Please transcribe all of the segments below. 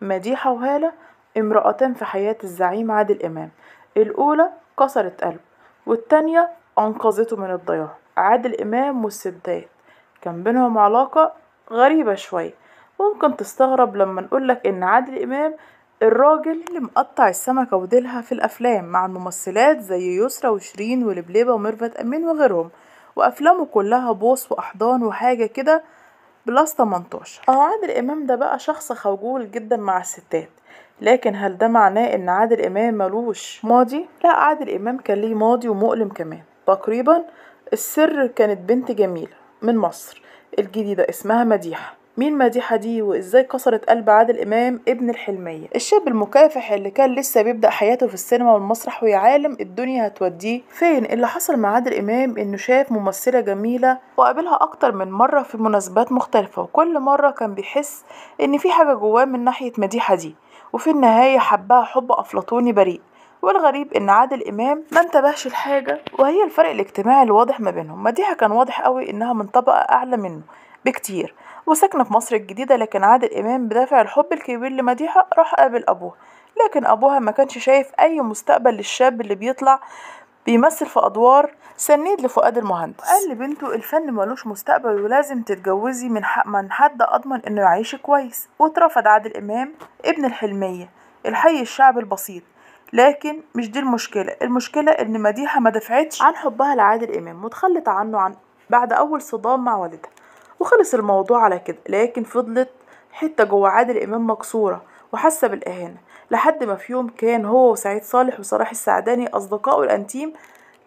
مديحة وهالة امرأتان في حياة الزعيم عادل إمام الأولى كسرت قلبه والتانية أنقذته من الضياع عادل إمام والستات كان بينهم علاقة غريبة شوية ممكن تستغرب لما نقولك إن عادل إمام الراجل اللي مقطع السمكة وديلها في الأفلام مع الممثلات زي يسرا وشيرين ولبلبة وميرفت أمين وغيرهم وأفلامه كلها بوس وأحضان وحاجة كده بلس 18 اهو عادل امام ده بقى شخص خجول جدا مع الستات لكن هل ده معناه ان عادل امام ملوش ماضي لا عادل امام كان ليه ماضي ومؤلم كمان تقريبا السر كانت بنت جميله من مصر الجديده اسمها مديحه مين مديحة دي وإزاي كسرت قلب عادل إمام ابن الحلمية الشاب المكافح اللي كان لسه بيبدأ حياته في السينما والمسرح ويعالم الدنيا هتوديه فين اللي حصل مع عادل إمام إنه شاف ممثلة جميلة وقابلها أكتر من مرة في مناسبات مختلفة وكل مرة كان بيحس إن في حاجة جواه من ناحية مديحة دي وفي النهاية حبها حب أفلاطوني بريء والغريب ان عادل امام ما انتبهش لحاجه وهي الفرق الاجتماعي الواضح ما بينهم مديحه كان واضح قوي انها من طبقه اعلى منه بكتير وسكن في مصر الجديدة لكن عادل إمام بدافع الحب الكبير لمديحة راح قابل أبوها لكن أبوها ما كانش شايف أي مستقبل للشاب اللي بيطلع بيمثل في أدوار سنيد لفؤاد المهندس قال لبنته الفن ملوش مستقبل ولازم تتجوزي من, حق من حد أضمن إنه يعيش كويس واترفض عادل إمام ابن الحلمية الحي الشعب البسيط لكن مش دي المشكلة المشكلة إن مديحة ما دفعتش عن حبها لعادل إمام وتخلت عنه عن بعد أول صدام مع والدها وخلص الموضوع على كده لكن فضلت حتة جوه عادل إمام مكسورة وحاسة بالإهانة لحد ما في يوم كان هو وسعيد صالح وصلاح السعداني أصدقائه الأنتيم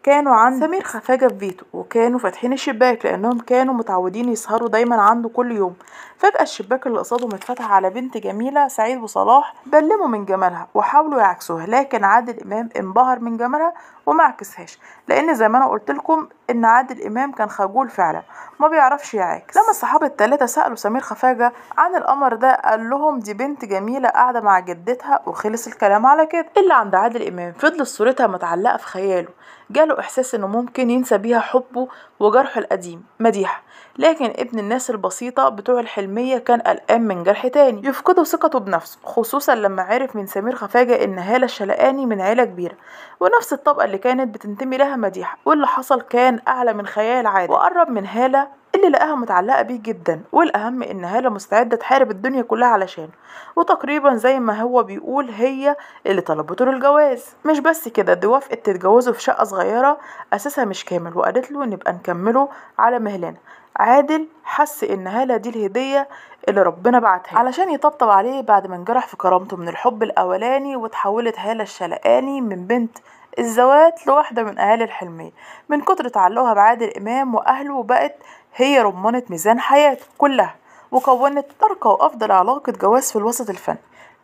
كانوا عند سمير خفاجة في بيته وكانوا فاتحين الشباك لأنهم كانوا متعودين يسهروا دايما عنده كل يوم فجأة الشباك اللي قصاده متفتح على بنت جميلة سعيد وصلاح بلموا من جمالها وحاولوا يعكسوها لكن عادل إمام انبهر من جمالها وما عكسهاش لأن زي ما أنا قلت لكم ان عادل امام كان خجول فعلا ما بيعرفش يعاكس لما الصحابه الثلاثه سالوا سمير خفاجه عن القمر ده قال لهم دي بنت جميله قاعده مع جدتها وخلص الكلام على كده اللي عند عادل امام فضلت صورتها متعلقه في خياله جاله احساس انه ممكن ينسى بيها حبه وجرحه القديم مديحه لكن ابن الناس البسيطه بتوع الحلميه كان قلقان من جرح تاني يفقده ثقته بنفسه خصوصا لما عرف من سمير خفاجه ان هاله الشلقاني من عيله كبيره ونفس الطبقه اللي كانت بتنتمي لها مديحه واللي حصل كان أعلى من خيال عادي وقرب من هالة اللي لقاها متعلقة بيه جدا والأهم إن هالة مستعدة تحارب الدنيا كلها علشانه وتقريبا زي ما هو بيقول هي اللي طلبته للجواز مش بس كده دي وافقت تتجوزه في شقة صغيرة أساسها مش كامل وقالت له نبقى نكمله على مهلنا عادل حس ان هالة دي الهدية اللي ربنا بعتها علشان يطبطب عليه بعد ما انجرح في كرامته من الحب الاولاني وتحولت هالة الشلقاني من بنت الزواج لواحدة من أهالي الحلمية من كتر تعلقها بعادل إمام وأهله وبقت هي رمانة ميزان حياته كلها وكونت أرقى وأفضل علاقة جواز في الوسط الفني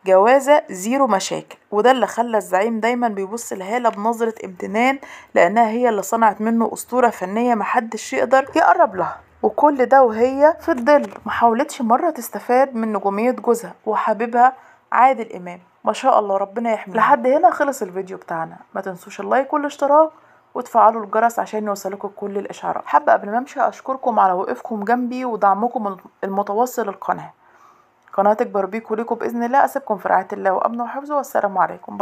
جوازة زيرو مشاكل وده اللي خلى الزعيم دايما بيبص لهالة بنظرة امتنان لأنها هي اللي صنعت منه أسطورة فنية محدش يقدر يقرب لها وكل ده وهي في الظل محاولتش مرة تستفاد من نجومية جوزها وحبيبها عادل امام ما شاء الله ربنا يحميه لحد هنا خلص الفيديو بتاعنا ما تنسوش اللايك والاشتراك وتفعلوا الجرس عشان يوصلكم كل الاشعارات حابه قبل ما امشي اشكركم على وقفكم جنبي ودعمكم المتواصل للقناه قناه تكبر بيكم ليكم باذن الله اسيبكم في رعايه الله وامنه وحفظه والسلام عليكم